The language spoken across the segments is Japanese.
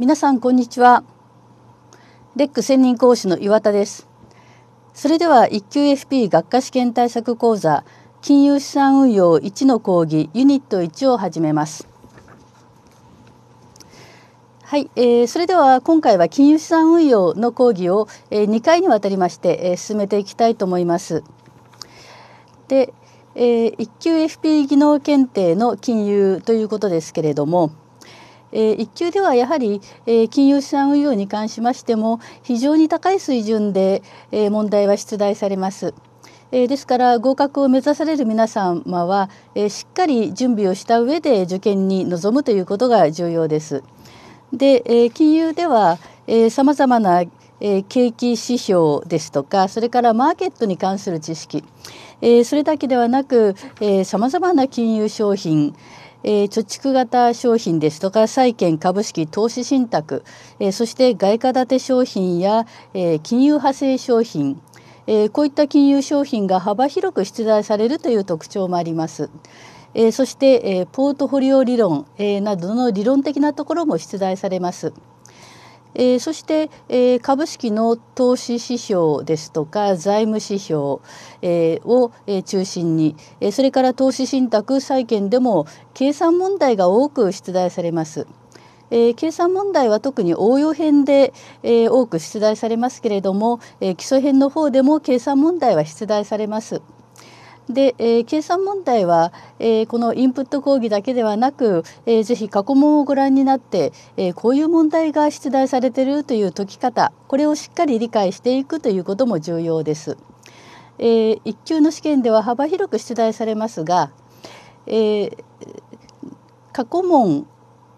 皆さんこんにちはレック専任講師の岩田ですそれでは一級 FP 学科試験対策講座金融資産運用1の講義ユニット1を始めますはい、えー、それでは今回は金融資産運用の講義を、えー、2回にわたりまして、え進めていきたいと思いますで、えー、1級 FP 技能検定の金融ということですけれどもえ1級ではやはり、え金融資産運用に関しましても非常に高い水準で、え問題は出題されます。えですから合格を目指される皆様は、えしっかり準備をした上で受験に臨むということが重要です。で、え金融では、えざまな、え景気指標ですとかそれからマーケットに関する知識、えそれだけではなくさまざまな金融商品、えー、貯蓄型商品ですとか債券株式投資信託、えー、そして外貨建て商品や、えー、金融派生商品えこういった金融商品が幅広く出題されるという特徴もあります。えそして、えポートフォリオ理論、えなどの理論的なところも出題されます。えー、そして、えー、株式の投資指標ですとか財務指標、えー、を、え中心に、えそれから投資信託債券でも計算問題が多く出題されます。え計算問題は特に応用編で、え多く出題されますけれども、え基礎編の方でも計算問題は出題されます。で、えー、計算問題は、えー、このインプット講義だけではなく、えー、ぜひ過去問をご覧になって、えこういう問題が出題されてるという解き方これをしっかり理解していくということも重要です。えー、1級の試験では幅広く出題されますが、え過去問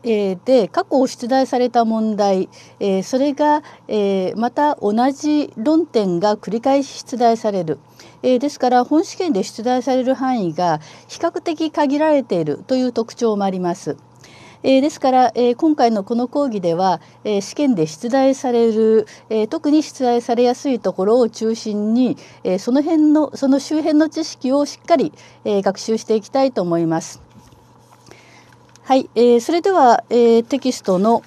えで過去を出題された問題、えそれが、えまた同じ論点が繰り返し出題される、えー、ですから本試験で出題される範囲が比較的限られているという特徴もあります。えー、ですから、えー、今回のこの講義では、えー、試験で出題される、え特に出題されやすいところを中心に、えその辺のその周辺の知識をしっかり、え学習していきたいと思います。はい、えそれでは、えテキストの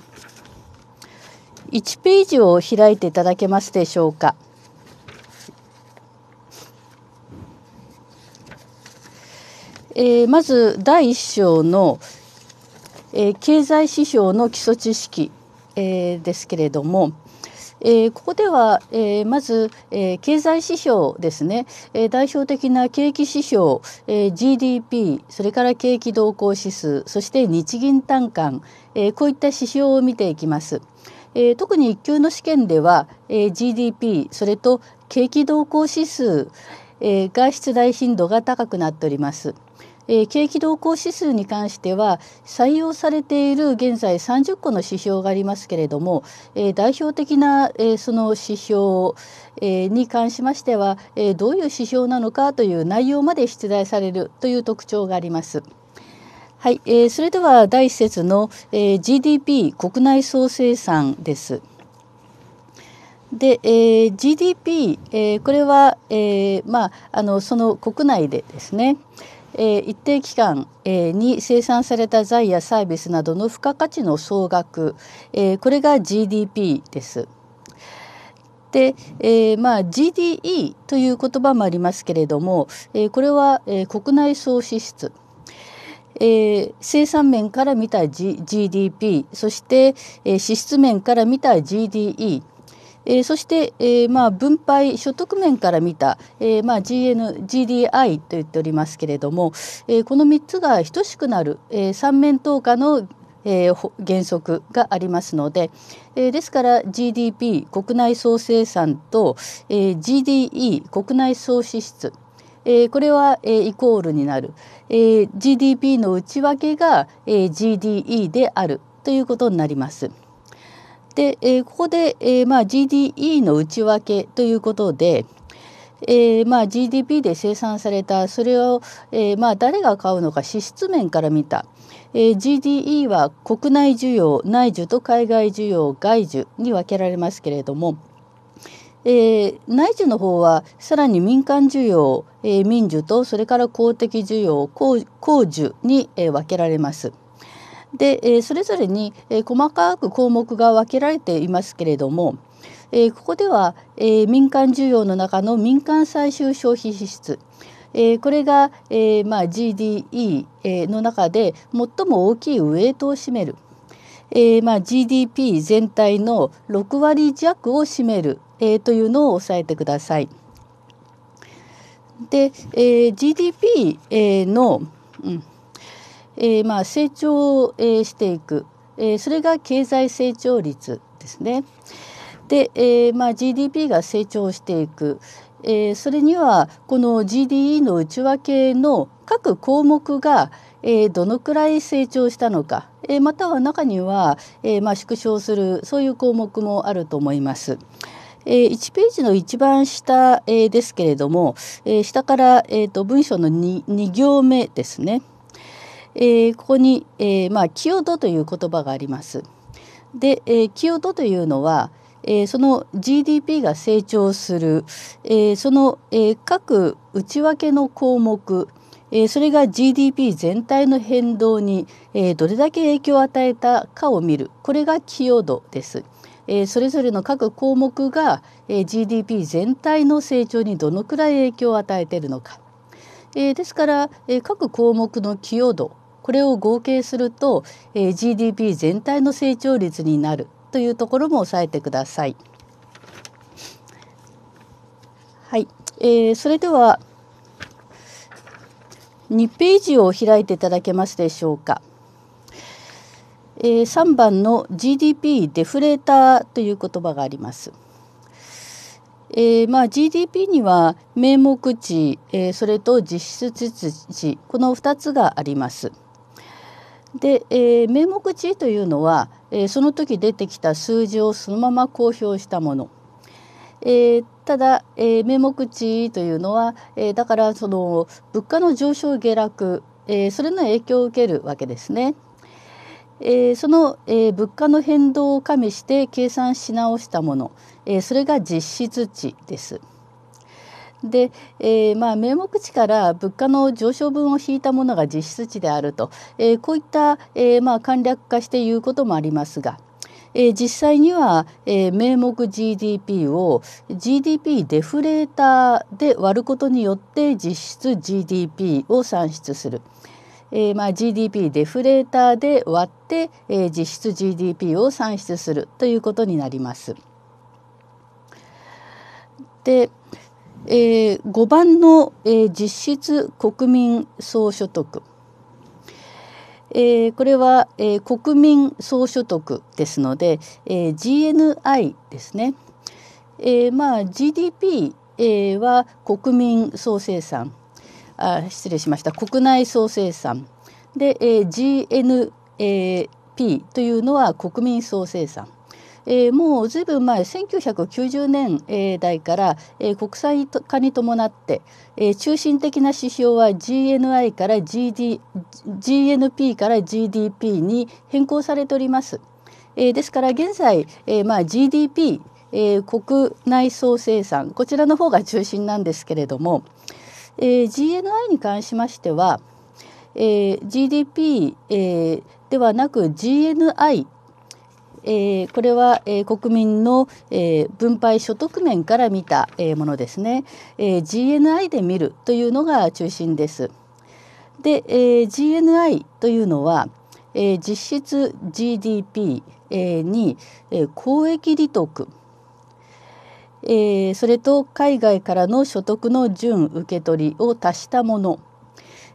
1ページを開いていただけますでしょうか。えー、まず第一章の、えー、経済指標の基礎知識、えー、ですけれども、えー、ここでは、えー、まず、えー、経済指標ですね、えー、代表的な景気指標、えー、GDP それから景気動向指数そして日銀短観、えー、こういった指標を見ていきます。えー、特に1級の試験では、えー、GDP それと景気動向指数、えー、外出大頻度が高くなっております。えー、景気動向指数に関しては採用されている現在30個の指標がありますけれども、えー、代表的な、えー、その指標、えに関しましては、えどういう指標なのかという内容まで出題されるという特徴があります。はい、えそれでは第1節の、え GDP 国内総生産です。で、えー、GDP、えー、これは、えーまあ、あのその国内でですね、えー、一定期間、えー、に生産された財やサービスなどの付加価値の総額、えー、これが GDP です。で、えーまあ、GDE という言葉もありますけれども、えー、これは、えー、国内総支出。えー、生産面から見た、G、d p そして、えー、支出面から見た GDE えー、そして、えーまあ、分配所得面から見た、えーまあ、GN GDI と言っておりますけれども、えー、この3つが等しくなる、えー、三面等価のえー、原則がありますので、えー、ですから GDP 国内総生産と、えー、GDE 国内総支出、えこれは、えイコールになる、えー、GDP の内訳が、えー、GDE であるということになります。で、えー、ここで、えーまあ、GDE の内訳ということで、えーまあ、GDP で生産されたそれを、えーまあ、誰が買うのか支出面から見た、えー、GDE は国内需要内需と海外需要外需に分けられますけれども、えー、内需の方はさらに民間需要、えー、民需とそれから公的需要公公需に、えー、分けられます。で、えそれぞれに、え細かく項目が分けられていますけれども、えここでは、え民間需要の中の民間最終消費支出えこれが、えまあ、GDE の中で最も大きいウエイトを占める、えまあ、GDP 全体の6割弱を占める、えというのを抑えてください。で、え GDP の、うんえー、まあ成長えしていく、えそれが経済成長率ですね。で、えまあ、GDP が成長していく、えそれにはこの GDE の内訳の各項目が、えどのくらい成長したのか、えまたは中には、えまあ、縮小するそういう項目もあると思います。え1ページの一番下、えですけれども、え下から、えっと文章の 2, 2行目ですね。えー、ここに、えー、まあ、清戸という言葉があります。で、えー、清戸というのは、えー、その GDP が成長する、えー、その、えー、各内訳の項目、えー、それが GDP 全体の変動に、えー、どれだけ影響を与えたかを見るこれが寄与度です。えー、それぞれの各項目が、えー、GDP 全体の成長にどのくらい影響を与えているのか。えー、ですから、えー、各項目の寄与度これを合計すると、えー、GDP 全体の成長率になるというところも押さえてください。はい、えー、それでは2ページを開いていただけますでしょうか。えー、3番の GDP デフレーターという言葉があります。えーまあ、GDP には名目値、えー、それと実質値この2つがあります。で、えー、名目値というのは、えー、その時出てきた数字をそのまま公表したもの。えー、ただ、え名目値というのは、えだからその物価の上昇下落、えそれの影響を受けるわけですね。えその、え物価の変動を加味して計算し直したもの、えそれが実質値です。で、えー、まあ、名目値から物価の上昇分を引いたものが実質値であると、えー、こういった、えー、まあ、簡略化して言うこともありますが。え実際には、え名目 GDP を GDP デフレーターで割ることによって実質 GDP を算出する。えーまあ、GDP デフレーターで割って、えー、実質 GDP を算出するということになります。で、えー、5番の、えー、実質国民総所得、えー、これは、え国民総所得ですので、え GNI ですね、えまあ、GDP、えは国民総生産あ失礼しました国内総生産で、え GNP というのは国民総生産えー、もうずいぶん前1990年代から、えー、国際化に伴って、えー、中心的な指標は GNI から GD GNP から GDP に変更されております。えー、ですから現在、えーまあ、GDP、えー、国内総生産こちらの方が中心なんですけれども、えー、GNI に関しましては、えー、GDP、えー、ではなく GNI えこれは、え国民の、え分配所得面から見た、えものですね、え GNI で見るというのが中心です。で、え GNI というのは、え実質 GDP、えに、え公益利得えー、それと海外からの所得の準受け取りを足したもの、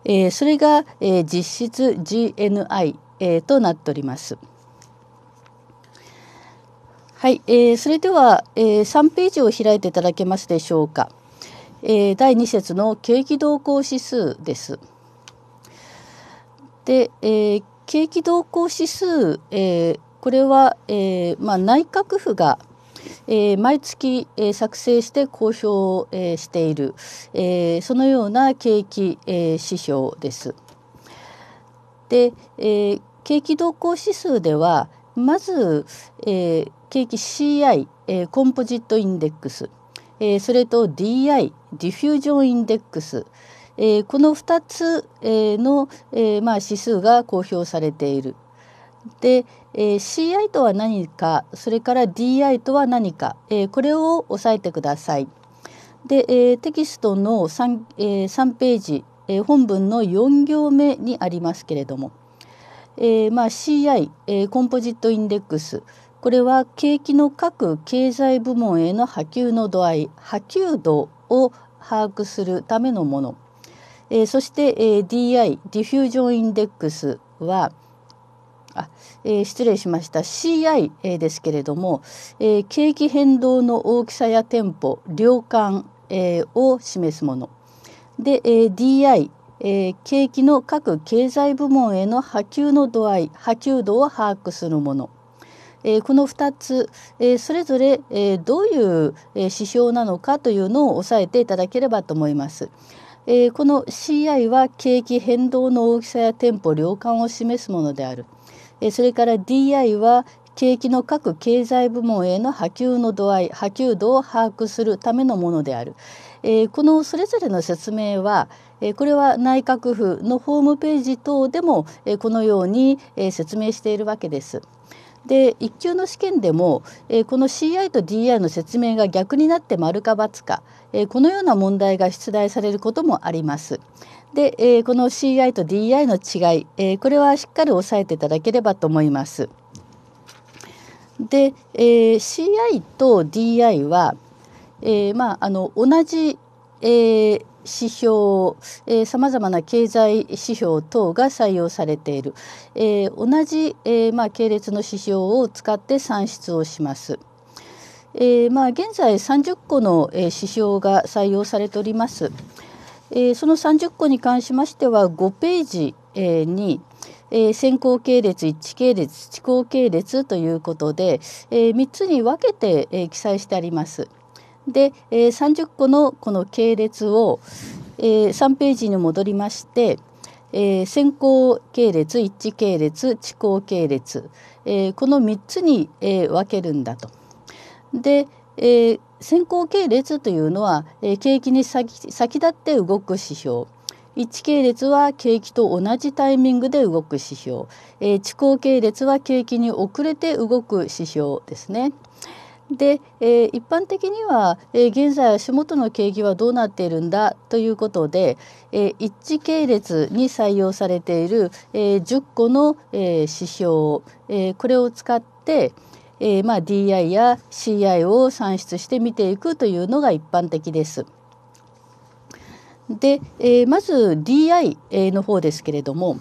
えー、それが、えー、実質 GNI、えー、となっております。はい、えー、それでは、えー、3ページを開いていただけますでしょうか。えー、第2節の景気動向指数です。で、えー、景気動向指数、えー、これは、えーまあ、内閣府が、えー、毎月、えー、作成して公表、えー、している、えー、そのような景気、えー、指標です。で、えー、景気動向指数ではまず、えー、景気 CI、えー、コンポジットインデックス、えー、それと DI ディフュージョンインデックス、えー、この2つ、えの、えまあ、指数が公表されている。で、え CI とは何かそれから DI とは何か、えこれを押さえてください。で、えテキストの 3,、え3ページ、え本文の4行目にありますけれども、えまあ、CI、えコンポジットインデックス、これは景気の各経済部門への波及の度合い波及度を把握するためのもの、えー、そして、えー、DI ディフュージョンインデックスはあ、えー、失礼しました CI、えー、ですけれども、えー、景気変動の大きさや店舗量感、えー、を示すもので、えー、DI えー、景気の各経済部門への波及の度合い波及度を把握するものえこの2つ、えそれぞれ、えどういう指標なのかというのを押さえていただければと思います。えこの CI は景気変動の大きさや店舗量感を示すものである。えそれから DI は景気の各経済部門への波及の度合い波及度を把握するためのものである、えー、このそれぞれの説明は、えー、これは内閣府のホームページ等でも、えー、このように、え説明しているわけです。で1級の試験でも、えー、この CI と DI の説明が逆になって丸か×か、えー、このような問題が出題されることもあります。で、えー、この CI と DI の違い、えこれはしっかり押さえていただければと思います。で、え CI と DI は、えまあ、あの同じ、え指標さまざまな経済指標等が採用されている、えー、同じ、えー、まあ、系列の指標を使って算出をします。えー、まあ、現在30個の、え指標が採用されております。えその30個に関しましては5ページ、えにえー、先行系列一致系列遅行系列ということで、えー、3つに分けて、えー、記載してあります。で、えー、30個のこの系列を、えー、3ページに戻りまして、えー、先行系列一致系列遅行系列、えー、この3つに、えー、分けるんだと。で、えー、先行系列というのは、えー、景気に先先立って動く指標。1系列は景気と同じタイミングで動く指標、えー、地行系列は景気に遅れて動く指標ですね。で、えー、一般的には、えー、現在足元の景気はどうなっているんだということで、えー、一致系列に採用されている、え10個の、え指標、えこれを使って、えまあ、DI や CI を算出して見ていくというのが一般的です。で、えまず DI の方ですけれども、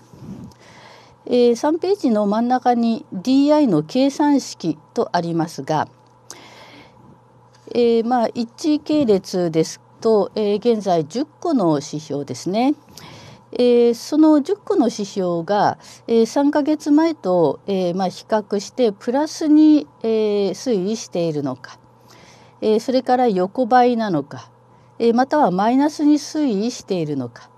え3ページの真ん中に DI の計算式とありますが、えー、まあ1系列ですと、えー、現在10個の指標ですね。えー、その10個の指標が、えー、3か月前と、えーまあ、比較してプラスに、えー、推移しているのか、えー、それから横ばいなのか、えー、またはマイナスに推移しているのか、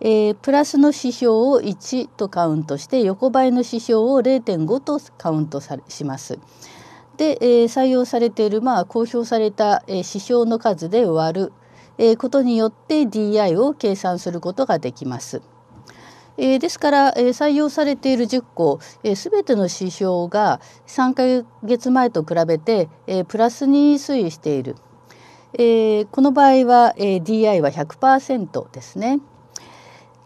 えー、プラスの指標を1とカウントして横ばいの指標を0.5とカウントされします。で、えー、採用されている、まあ、公表された、えー、指標の数で割る、えー、ことによって DI を計算することができます。えー、ですから、えー、採用されている10項すべ、えー、ての指標が3か月前と比べて、えー、プラスに推移している、えー、この場合は、えー、DI は100%ですね。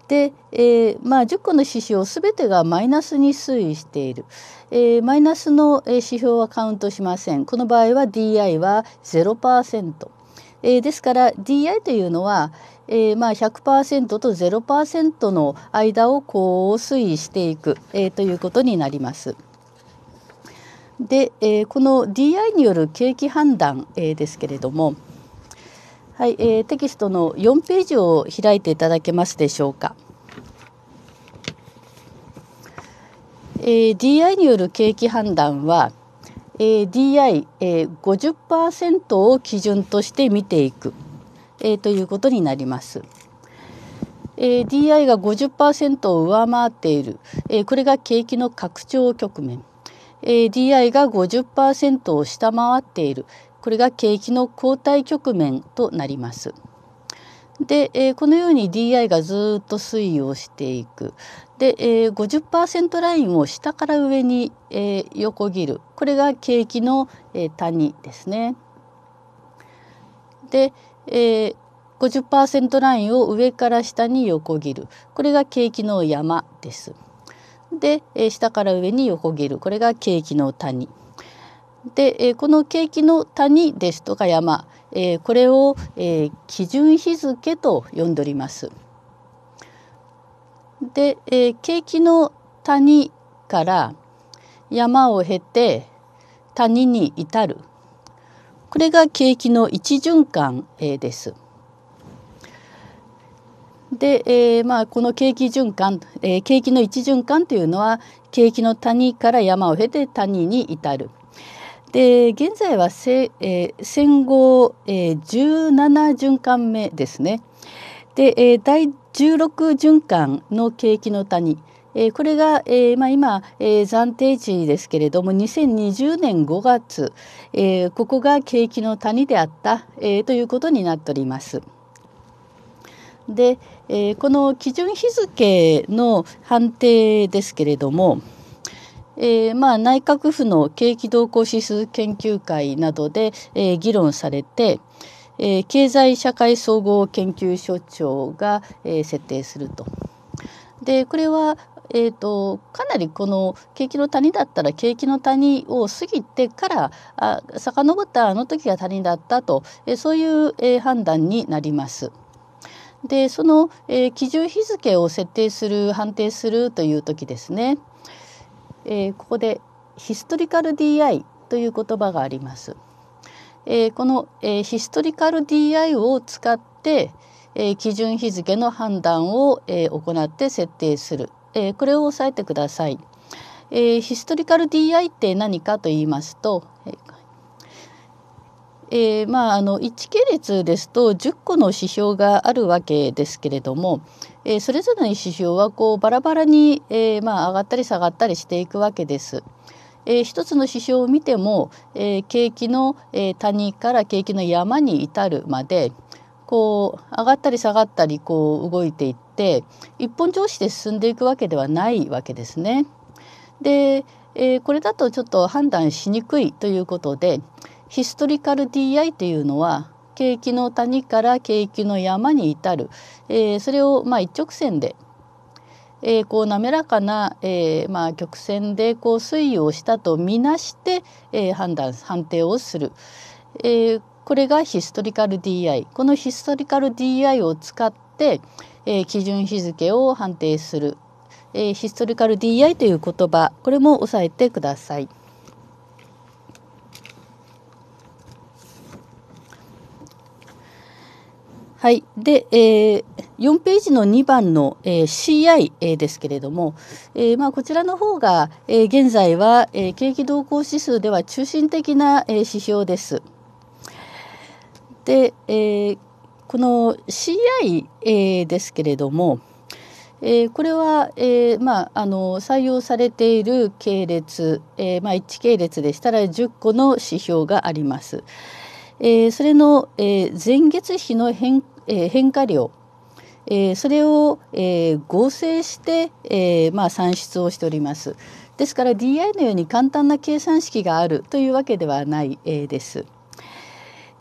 で、えーまあ、10個の指標全てがマイナスに推移している、えー、マイナスの指標はカウントしませんこの場合は DI は0%、えー、ですから DI というのは、えーまあ100%と0%の間をこう推移していく、えー、ということになります。で、えー、この DI による景気判断、えー、ですけれども、はい、えー、テキストの4ページを開いていただけますでしょうか。えー、DI による景気判断は、えー、DI50%、えー、を基準として見ていく、えー、ということになります。えー、DI が50%を上回っている、えー、これが景気の拡張局面。えー、DI が50%を下回っている、これが景気の後退局面となります。で、えー、このように DI がずっと推移をしていくで、えー、50%ラインを下から上に、えー、横切るこれが景気の、えー、谷ですね。で、えー、50%ラインを上から下に横切るこれが景気の山です。で、えー、下から上に横切るこれが景気の谷。で、えこの景気の谷ですとか山、えこれを、え基準日付と呼んでおります。で、え景気の谷から山を経て谷に至るこれが景気の一循環、えです。で、えー、まあ、この景気循環、えー、景気の一循環というのは景気の谷から山を経て谷に至るで現在はせ、えー、戦後、えー、17循環目ですね。で、えー、第16循環の景気の谷えこれが、えまあ、今、え暫定値ですけれども2020年5月、えここが景気の谷であった、えということになっております。で、えこの基準日付の判定ですけれども、えーまあ、内閣府の景気動向指数研究会などで、えー、議論されて、えー、経済社会総合研究所長が、えー、設定すると。でこれはえーと、かなりこの景気の谷だったら景気の谷を過ぎてからあ遡ったあの時が谷だったと、えー、そういう、えー、判断になります。でその、えー、基準日付を設定する判定するという時ですね、えー、ここでヒストリカル DI という言葉があります。えー、この、えー、ヒストリカル DI を使って、え基準日付の判断を、え行って設定する、えこれを押さえてください。えヒストリカル DI って何かと言いますと、えー、まああの1系列ですと10個の指標があるわけですけれども、えそれぞれの指標はこうバラバラに、えまあ、上がったり下がったりしていくわけです。えー、一つの指標を見ても、えー、景気の、えー、谷から景気の山に至るまでこう上がったり下がったりこう動いていって一本調子で進んでいくわけではないわけですね。で、えー、これだとちょっと判断しにくいということでヒストリカル DI というのは景気の谷から景気の山に至る、えー、それをまあ一直線で、えー、こう滑らかな、えー、まあ曲線でこう推移をしたとみなして、えー、判断判定をする、えー、これがヒストリカル DI このヒストリカル DI を使って、えー、基準日付を判定する、えー、ヒストリカル DI という言葉これも押さえてください。はい。で、えー、4ページの2番の、えー、CI、えー、ですけれども、えーまあ、こちらの方が、えー、現在は、えー、景気動向指数では中心的な、えー、指標です。で、えー、この CI、えー、ですけれども、えー、これは、えーまあ、あの採用されている系列、えーまあ、1系列でしたら10個の指標があります。えー、それの、えー、前月比の変え変化量、えそれを、え合成して、えまあ、算出をしております。ですから DI のように簡単な計算式があるというわけではない、えです。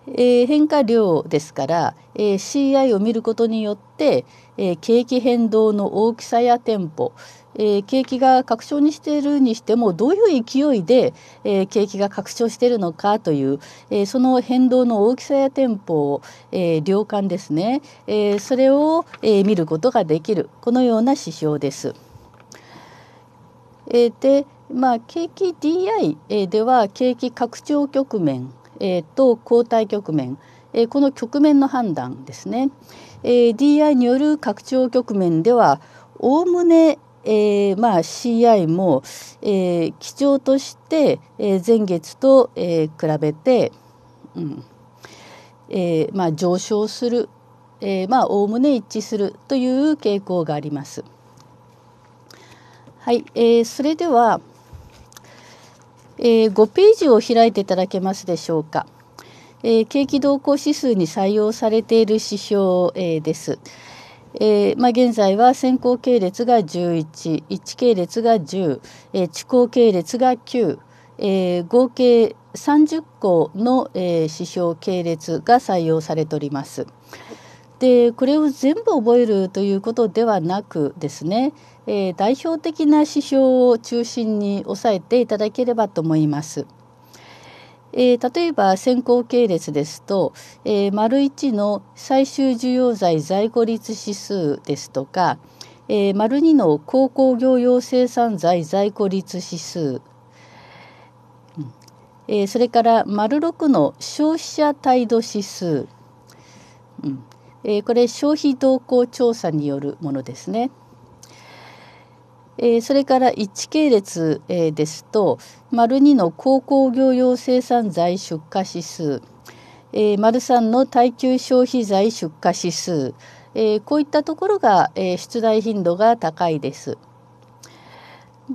えー、変化量ですから、えー、CI を見ることによって、えー、景気変動の大きさやテンポ、えー、景気が拡張にしているにしてもどういう勢いで、えー、景気が拡張しているのかという、えー、その変動の大きさやテンポを、え量感ですね、えそれを、え見ることができるこのような指標です。えで、まあ、景気 DI では景気拡張局面、えと後退局面、えこの局面の判断ですね。え DI による拡張局面ではおおむねえー、まあ、CI も、えー、基調として、えー、前月と、え比べて、うんえまあ、上昇する、えまあおおむね一致するという傾向があります。はい、えそれでは、え5ページを開いていただけますでしょうか。え景気動向指数に採用されている指標、えです。えー、まあ、現在は先行系列が11、1系列が10、えー、地高系列が9、えー、合計30個の、え指標系列が採用されております。でこれを全部覚えるということではなくですね、え代表的な指標を中心に押さえていただければと思います。えー、例えば先行系列ですと、えー、丸1の最終需要剤在庫率指数ですとか、えー、丸2の鉱工業用生産財在庫率指数、えー、それから丸6の消費者態度指数、うんえー、これ消費動向調査によるものですね。えー、それから1系列、えー、ですと丸2の鉱工業用生産材出荷指数、えー、丸3の耐久消費財出荷指数、えー、こういったところが、えー、出題頻度が高いです。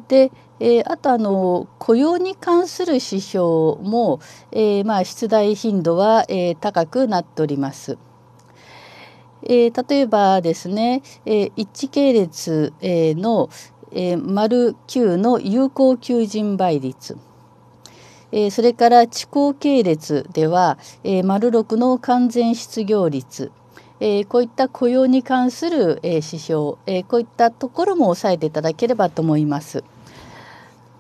で、えー、あとあの雇用に関する指標も、えー、まあ、出題頻度は、えー、高くなっております。え例えばですね、え1系列、えの、えー、丸九の有効求人倍率、えー、それから地高系列では、えー、丸六の完全失業率、えー、こういった雇用に関する、え指標、えこういったところも押さえていただければと思います。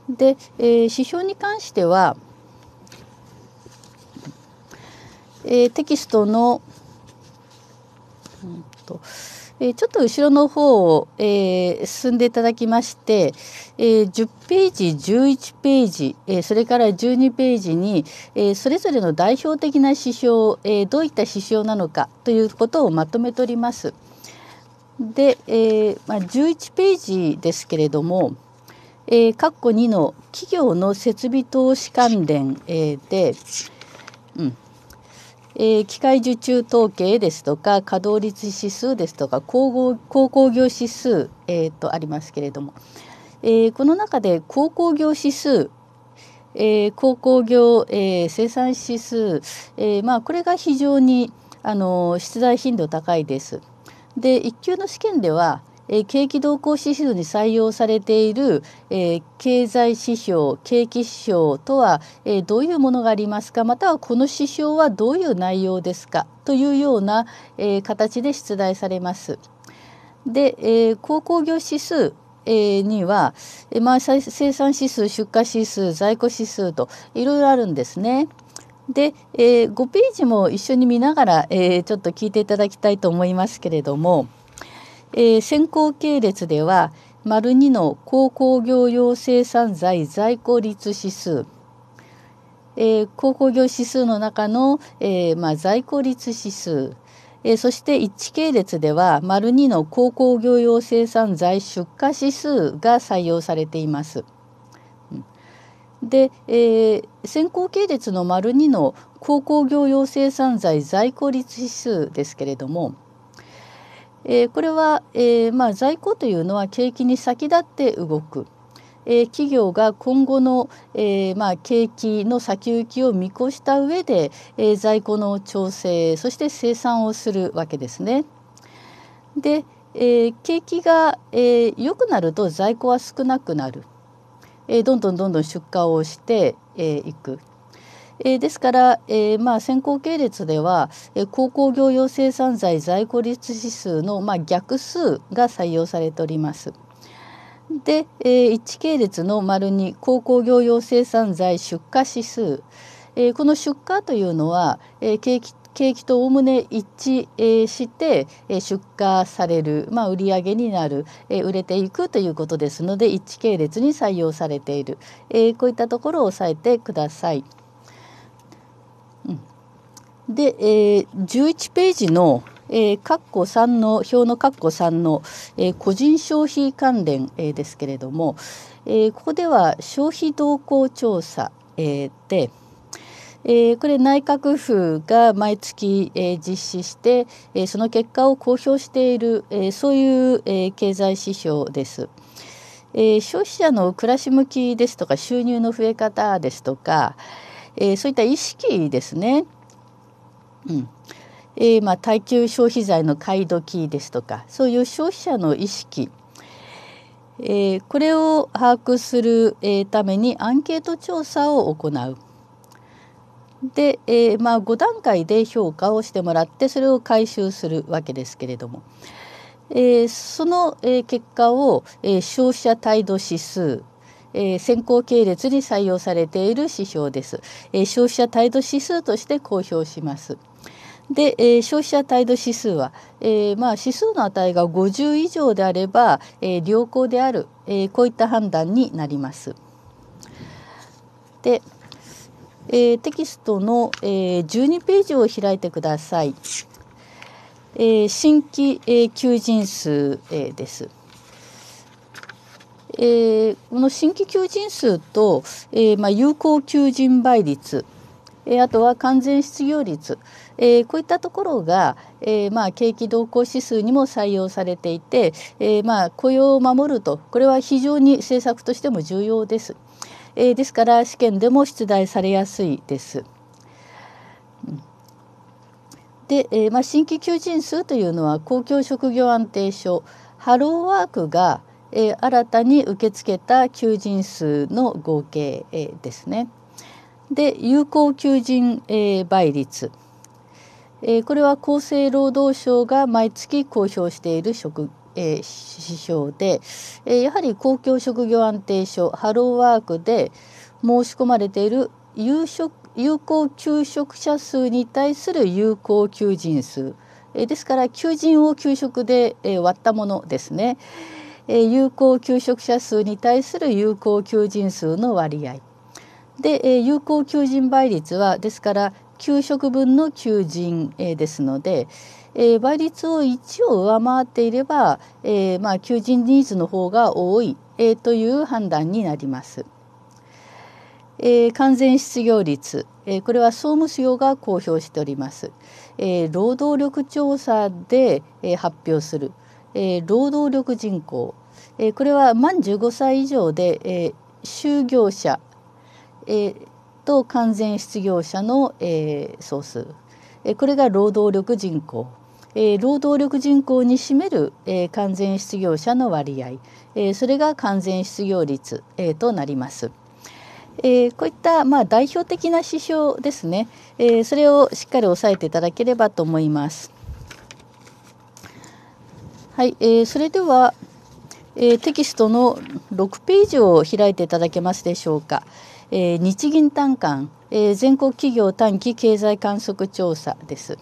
で、え指標に関しては、えテキストの、うんとえちょっと後ろの方を、え進んでいただきまして、え10ページ11ページ、えそれから12ページに、えそれぞれの代表的な指標、えどういった指標なのかということをまとめております。で、えー、まあ、11ページですけれども、えー、括弧2の企業の設備投資関連、えー、で、うん、えー、機械受注統計ですとか稼働率指数ですとか鉱工業指数、えー、とありますけれども、えー、この中で鉱工業指数え鉱、ー、工業、えー、生産指数、えまあ、これが非常にあの出題頻度高いです。で1級の試験ではえ景気動向指数に採用されている、え経済指標景気指標とは、えどういうものがありますかまたはこの指標はどういう内容ですかというような、え形で出題されます。で、え鉱工業指数えには、えまあ、生産指数出荷指数在庫指数といろいろあるんですね。で、えー、5ページも一緒に見ながら、えー、ちょっと聞いていただきたいと思いますけれども。えー、先行系列では丸2の鉱工業用生産材在庫率指数えー、鉱工業指数の中の、えー、まあ、在庫率指数、えー、そして1系列では丸2の鉱工業用生産材出荷指数が採用されています。で、えー、先行系列の丸2の鉱工業用生産材在庫率指数ですけれども、えこれは、えまあ、在庫というのは景気に先立って動く。え企業が今後の、えまあ、景気の先行きを見越した上で、え在庫の調整そして生産をするわけですね。で、え景気が、え良くなると在庫は少なくなる、えどんどんどんどん出荷をしてい、えー、く。えー、ですから、えー、まあ、先行系列では、えー、鉱工業用生産材在庫率指数の、まあ、逆数が採用されております。で、えー、1系列の丸2鉱工業用生産材出荷指数、えー、この出荷というのは、えー、景気景気とおおむね一致してえ出荷される、まあ、売上になるえ売れていくということですので1系列に採用されているえこういったところを押さえてください。で、えー、11ページのえー、括弧3の表の括弧3の、えー、個人消費関連、えー、ですけれども、えー、ここでは消費動向調査、えー、で、えー、これ内閣府が毎月、えー、実施して、えー、その結果を公表している、えー、そういう、えー、経済指標です。えー、消費者の暮らし向きですとか収入の増え方ですとか、えー、そういった意識ですね。うんえーまあ、耐久消費財の買い時ですとかそういう消費者の意識、えー、これを把握する、えためにアンケート調査を行う。で、えーまあ、5段階で評価をしてもらってそれを回収するわけですけれども、えー、その、え結果を、え消費者態度指数えー、先行系列に採用されている指標です、えー、消費者態度指数として公表します。で、えー、消費者態度指数は、えー、まあ、指数の値が50以上であれば、え良好である、えこういった判断になります。で、えテキストの、え12ページを開いてください。え新規、え求人数、えです。えこの新規求人数と、えまあ、有効求人倍率えあとは完全失業率、えー、こういったところが、えー、まあ、景気動向指数にも採用されていて、えー、まあ、雇用を守るとこれは非常に政策としても重要です、えですから試験でも出題されやすいです。で、えまあ、新規求人数というのは公共職業安定所ハローワークが、え新たに受け付けた求人数の合計、えですね。で有効求人、倍率、えこれは厚生労働省が毎月公表している職、え指標で、えやはり公共職業安定所ハローワークで申し込まれている有職有効求職者数に対する有効求人数、えですから求人を給食で、え割ったものですね、え有効求職者数に対する有効求人数の割合で、え有効求人倍率はですから給食分の求人、えですので、え倍率を1を上回っていれば、えまあ、求人ニーズの方が多い、えという判断になります。え完全失業率、えこれは総務省が公表しております。え労働力調査で、え発表する、え労働力人口、えこれは満15歳以上で、え就業者えー、と完全失業者の、えー、総数、えー、これが労働力人口、えー、労働力人口に占める、えー、完全失業者の割合、えー、それが完全失業率、えー、となります。えー、こういった、まあ、代表的な指標ですね、えー、それをしっかり押さえていただければと思います。はい、えー、それでは、えー、テキストの6ページを開いていただけますでしょうか。えー、日銀短観、えー、全国企業短期経済観測調査です。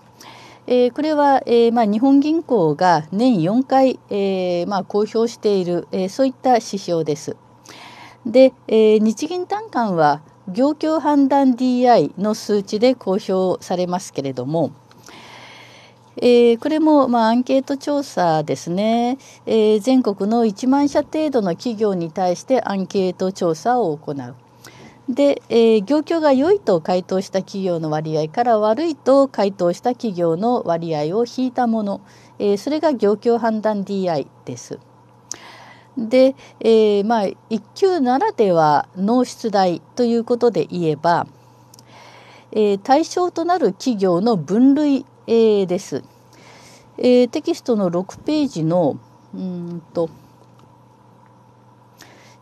えー、これは、えーまあ、日本銀行が年4回、えーまあ、公表している、えー、そういった指標です。で、えー、日銀短観は業況判断 DI の数値で公表されますけれども、えー、これも、まあ、アンケート調査ですね、えー、全国の1万社程度の企業に対してアンケート調査を行う。で、えー、業況が良いと回答した企業の割合から悪いと回答した企業の割合を引いたもの、えー、それが業況判断 DI です。で、えー、まあ1級ならではの出題ということで言えば、えー、対象となる企業の分類、えー、です、えー。テキストの6ページのうんと、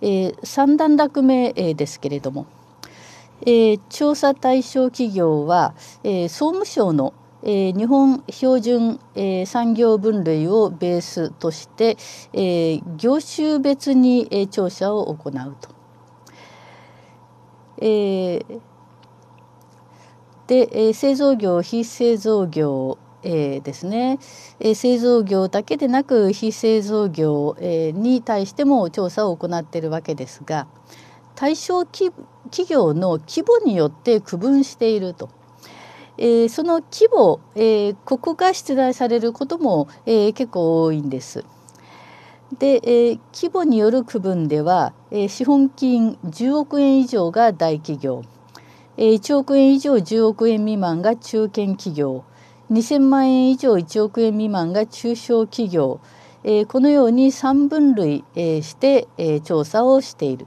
えー、三段落目、えー、ですけれども。えー、調査対象企業は、えー、総務省の、えー、日本標準、えー、産業分類をベースとして、えー、業種別に、えー、調査を行うと。えー、で、え製造業非製造業えー、ですね、え製造業だけでなく非製造業、えー、に対しても調査を行っているわけですが、対象企業の規模によって区分していると。えー、その規模、えー、ここが出題されることも、えー、結構多いんです。で、え規模による区分では、え資本金10億円以上が大企業、え1億円以上10億円未満が中堅企業2000万円以上1億円未満が中小企業、えこのように3分類、えして、え調査をしている。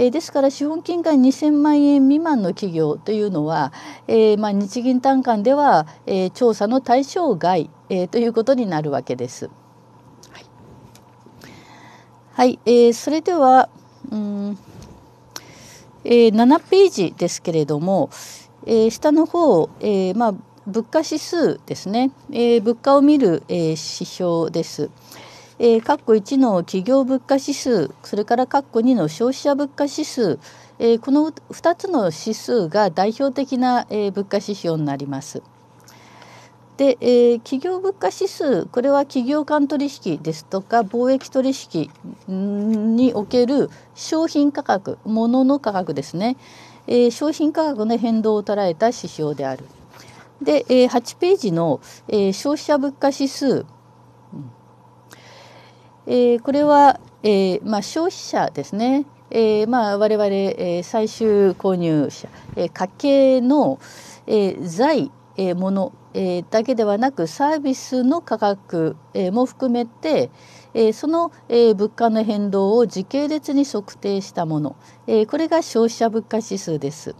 えですから資本金が2000万円未満の企業というのは、えまあ、日銀短観では、え調査の対象外、えということになるわけです。はい、はえー、それでは、うんえー、7ページですけれども、えー、下の方、えー、まあ、物価指数ですね、え物価を見る、え指標です。えー、括弧1の企業物価指数それから括弧2の消費者物価指数、えー、この2つの指数が代表的な、えー、物価指標になります。で、えー、企業物価指数これは企業間取引ですとか貿易取引における商品価格物の価格ですね、えー、商品価格の変動を捉えた指標である。で、え8ページの、え消費者物価指数えー、これは、えー、まあ、消費者ですね、えまあ、我々、え最終購入者、え家計の、え財、えもの、えだけではなくサービスの価格、えも含めて、えその、え物価の変動を時系列に測定したもの、えこれが消費者物価指数です。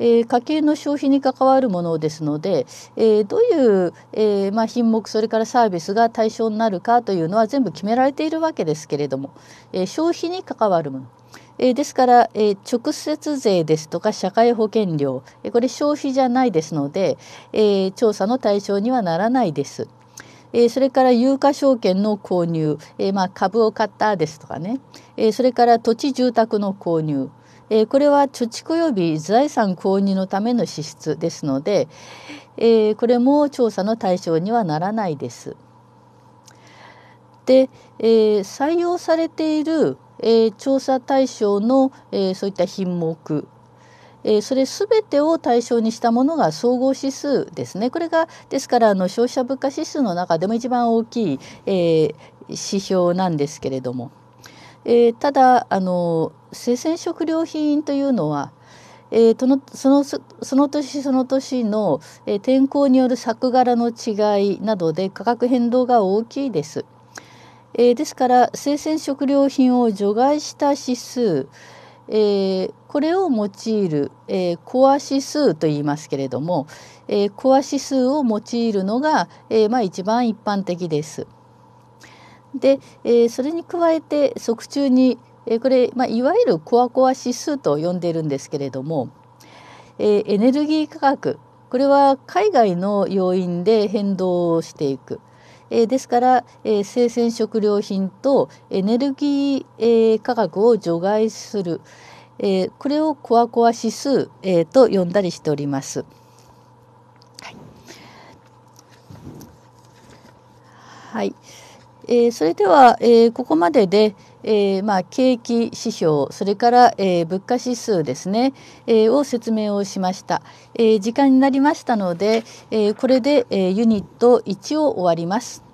えー、家計の消費に関わるものですので、えー、どういう、えー、まあ、品目それからサービスが対象になるかというのは全部決められているわけですけれども、え消費に関わるものえですから、え直接税ですとか社会保険料、えこれ消費じゃないですので、え調査の対象にはならないです。えそれから有価証券の購入、えま株を買ったですとかね、えそれから土地住宅の購入、えー、これは貯蓄及び財産購入のための支出ですので、えー、これも調査の対象にはならないです。で、えー、採用されている、え調査対象の、えそういった品目えそれ全てを対象にしたものが総合指数ですねこれがですからあの消費者物価指数の中でも一番大きい、えー、指標なんですけれども、えー、ただあの生鮮食料品というのは、えー、そのそのその年その年の、えー、天候による作柄の違いなどで価格変動が大きいです。えー、ですから生鮮食料品を除外した指数、えー、これを用いる、えー、コア指数と言いますけれども、えー、コア指数を用いるのが、えーまあ、一番一般的です。で、えー、それに加えて測中にえこれ、まあ、いわゆるコアコア指数と呼んでいるんですけれども、えエネルギー価格これは海外の要因で変動していく。えですから、え生鮮食料品とエネルギー、え価格を除外する、えこれをコアコア指数、えと呼んだりしております。はい、はいえそれでは、えここまでで、えー、まあ、景気指標それから、えー、物価指数ですね、えー、を説明をしました、え時間になりましたので、えこれで、えユニット1を終わります。